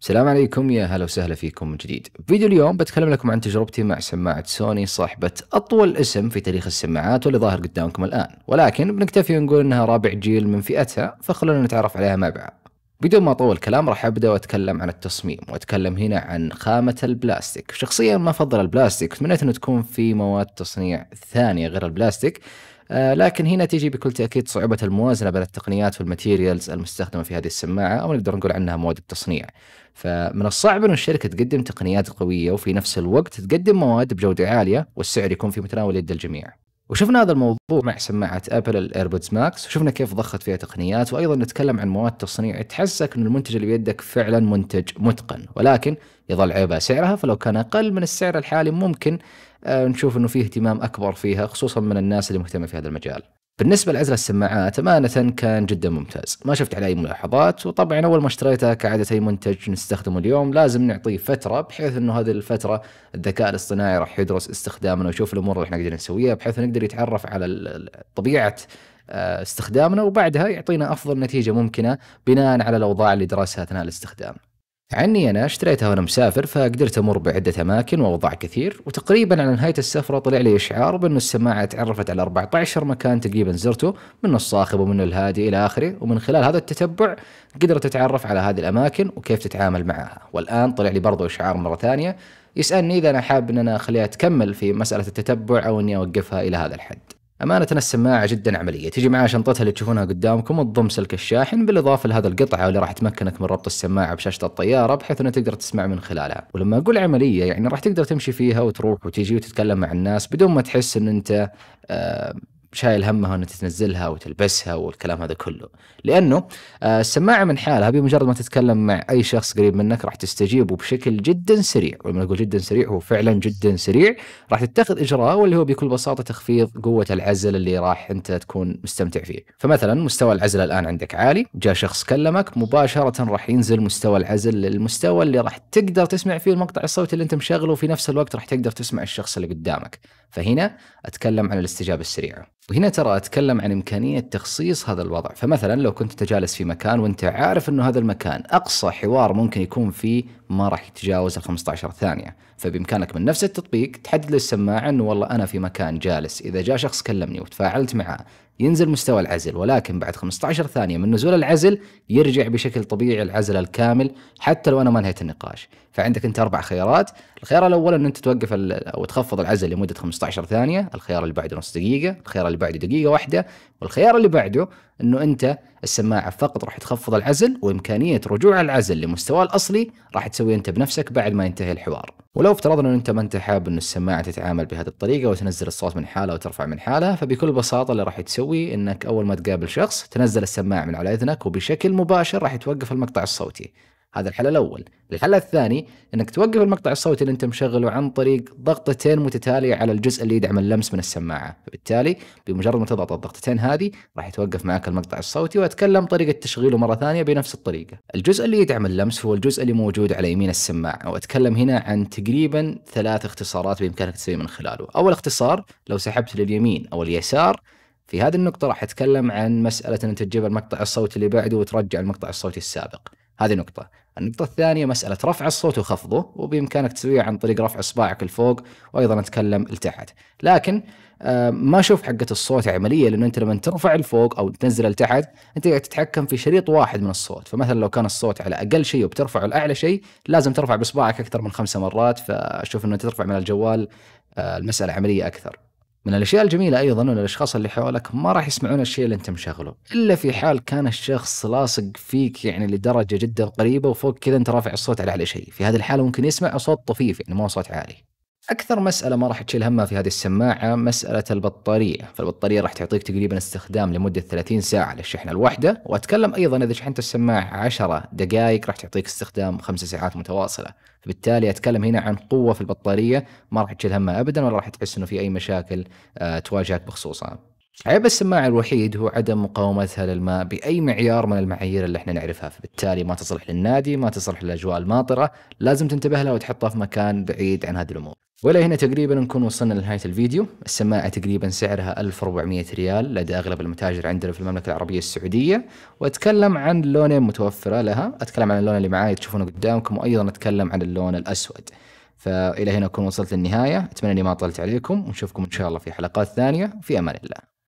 السلام عليكم يا هلا وسهلا فيكم من جديد فيديو اليوم بتكلم لكم عن تجربتي مع سماعة سوني صاحبة أطول اسم في تاريخ السماعات واللي ظاهر قدامكم الآن ولكن بنكتفي ونقول أنها رابع جيل من فئتها فخلونا نتعرف عليها مع بعض بدون ما اطول الكلام راح ابدا واتكلم عن التصميم واتكلم هنا عن خامه البلاستيك شخصيا ما افضل البلاستيك تمنيت انه تكون في مواد تصنيع ثانيه غير البلاستيك آه لكن هنا تجي بكل تاكيد صعوبه الموازنه بين التقنيات والماتيريالز المستخدمه في هذه السماعه او نقدر نقول عنها مواد التصنيع فمن الصعب ان الشركه تقدم تقنيات قويه وفي نفس الوقت تقدم مواد بجوده عاليه والسعر يكون في متناول يد الجميع وشفنا هذا الموضوع مع سماعة أبل الإيربودز ماكس وشفنا كيف ضخت فيها تقنيات وأيضا نتكلم عن مواد تصنيع تحسك أن المنتج اللي بيدك فعلا منتج متقن ولكن يظل عيبها سعرها فلو كان أقل من السعر الحالي ممكن آه، نشوف أنه فيه اهتمام أكبر فيها خصوصا من الناس اللي مهتمة في هذا المجال بالنسبة لعزل السماعات أمانة كان جدا ممتاز ما شفت عليه أي ملاحظات وطبعا أول ما اشتريتها كعادة أي منتج نستخدمه اليوم لازم نعطيه فترة بحيث أنه هذه الفترة الذكاء الاصطناعي راح يدرس استخدامنا ويشوف الأمور اللي احنا قدرنا نسويها بحيث نقدر يتعرف على طبيعة آه، استخدامنا وبعدها يعطينا أفضل نتيجة ممكنة بناء على الأوضاع اللي درسها أثناء الاستخدام عني أنا اشتريتها وأنا مسافر فقدرت أمر بعدة أماكن وأوضاع كثير وتقريبا على نهاية السفرة طلع لي إشعار بأن السماعة تعرفت على 14 مكان تقريبا زرته من الصاخب ومن الهادي إلى آخره ومن خلال هذا التتبع قدرت أتعرف على هذه الأماكن وكيف تتعامل معها والآن طلع لي برضو إشعار مرة ثانية يسألني إذا أنا حاب أن أنا أخليها تكمل في مسألة التتبع أو أني أوقفها إلى هذا الحد أمانة السماعة جدا عملية، تجي معها شنطتها اللي تشوفونها قدامكم وتضم سلك الشاحن بالإضافة لهذا القطعة اللي راح تمكنك من ربط السماعة بشاشة الطيارة بحيث أنك تقدر تسمع من خلالها، ولما أقول عملية يعني راح تقدر تمشي فيها وتروح وتجي وتتكلم مع الناس بدون ما تحس أن أنت آه شايل همها انها تنزلها وتلبسها والكلام هذا كله لانه آه، السماعه من حالها بمجرد ما تتكلم مع اي شخص قريب منك راح تستجيبه بشكل جدا سريع ولما اقول جدا سريع هو فعلا جدا سريع راح تتخذ اجراء واللي هو بكل بساطه تخفيض قوه العزل اللي راح انت تكون مستمتع فيه فمثلا مستوى العزل الان عندك عالي جاء شخص كلمك مباشره راح ينزل مستوى العزل للمستوى اللي راح تقدر تسمع فيه المقطع الصوتي اللي انت مشغله وفي نفس الوقت راح تقدر تسمع الشخص اللي قدامك فهنا اتكلم عن الاستجابه السريعه وهنا ترى اتكلم عن امكانيه تخصيص هذا الوضع، فمثلا لو كنت جالس في مكان وانت عارف انه هذا المكان اقصى حوار ممكن يكون فيه ما راح يتجاوز ال 15 ثانيه، فبامكانك من نفس التطبيق تحدد للسماعه انه والله انا في مكان جالس، اذا جاء شخص كلمني وتفاعلت معه ينزل مستوى العزل ولكن بعد 15 ثانية من نزول العزل يرجع بشكل طبيعي العزل الكامل حتى لو أنا ما انهيت النقاش فعندك أنت أربع خيارات الخيار الأول أن أنت توقف أو تخفض العزل لمدة 15 ثانية الخيار اللي بعده نص دقيقة الخيار اللي بعده دقيقة واحدة والخيار اللي بعده انه انت السماعه فقط راح تخفض العزل وامكانيه رجوع العزل لمستواه الاصلي راح تسويه انت بنفسك بعد ما ينتهي الحوار. ولو افترضنا ان انت ما انت حاب ان السماعه تتعامل بهذه الطريقه وتنزل الصوت من حاله وترفع من حاله فبكل بساطه اللي راح تسوي انك اول ما تقابل شخص تنزل السماعه من على اذنك وبشكل مباشر راح يتوقف المقطع الصوتي. هذا الحل الاول الحل الثاني انك توقف المقطع الصوتي اللي انت مشغله عن طريق ضغطتين متتاليه على الجزء اللي يدعم اللمس من السماعه فبالتالي بمجرد ما تضغط الضغطتين هذه راح يتوقف معك المقطع الصوتي واتكلم طريقه تشغيله مره ثانيه بنفس الطريقه الجزء اللي يدعم اللمس هو الجزء اللي موجود على يمين السماعه واتكلم هنا عن تقريبا ثلاث اختصارات بامكانك تسوي من خلاله اول اختصار لو سحبت لليمين او اليسار في هذه النقطة راح أتكلم عن مسألة أن تجيب المقطع الصوتي اللي بعده وترجع المقطع الصوتي السابق هذه نقطة النقطة الثانية مسألة رفع الصوت وخفضه وبإمكانك تسويه عن طريق رفع إصبعك لفوق وأيضا أتكلم لتحت لكن آه، ما أشوف حقة الصوت عملية لأنه أنت لما ترفع لفوق أو تنزل لتحت أنت قاعد تتحكم في شريط واحد من الصوت فمثلا لو كان الصوت على أقل شيء وبترفعه لأعلى شيء لازم ترفع بإصبعك أكثر من خمسة مرات فأشوف أنه ترفع من الجوال آه، المسألة عملية أكثر من الاشياء الجميله ايضا ان الاشخاص اللي حولك ما راح يسمعون الشيء اللي انت مشغله الا في حال كان الشخص لاصق فيك يعني لدرجه جدا قريبه وفوق كذا انت رافع الصوت على على شيء في هذه الحاله ممكن يسمع صوت طفيف يعني مو صوت عالي اكثر مساله ما راح تشيل همها في هذه السماعه مساله البطاريه، فالبطاريه راح تعطيك تقريبا استخدام لمده 30 ساعه للشحنه الواحده، واتكلم ايضا اذا شحنت السماعه 10 دقائق راح تعطيك استخدام 5 ساعات متواصله، فبالتالي اتكلم هنا عن قوه في البطاريه ما راح تشيل همها ابدا ولا راح تحس انه في اي مشاكل آه، تواجهك بخصوصها. عيب السماعة الوحيد هو عدم مقاومتها للماء بأي معيار من المعايير اللي احنا نعرفها فبالتالي ما تصلح للنادي ما تصلح للأجواء الماطرة لازم تنتبه لها وتحطها في مكان بعيد عن هذه الأمور ولا هنا تقريبا نكون وصلنا لنهاية الفيديو السماعة تقريبا سعرها 1400 ريال لدى أغلب المتاجر عندنا في المملكة العربية السعودية وأتكلم عن لونين متوفرة لها أتكلم عن اللون اللي معاي تشوفونه قدامكم وأيضا أتكلم عن اللون الأسود فإلى هنا أكون وصلت للنهاية أتمنى أني ما طلت عليكم ونشوفكم إن شاء الله في حلقات ثانية في أمان الله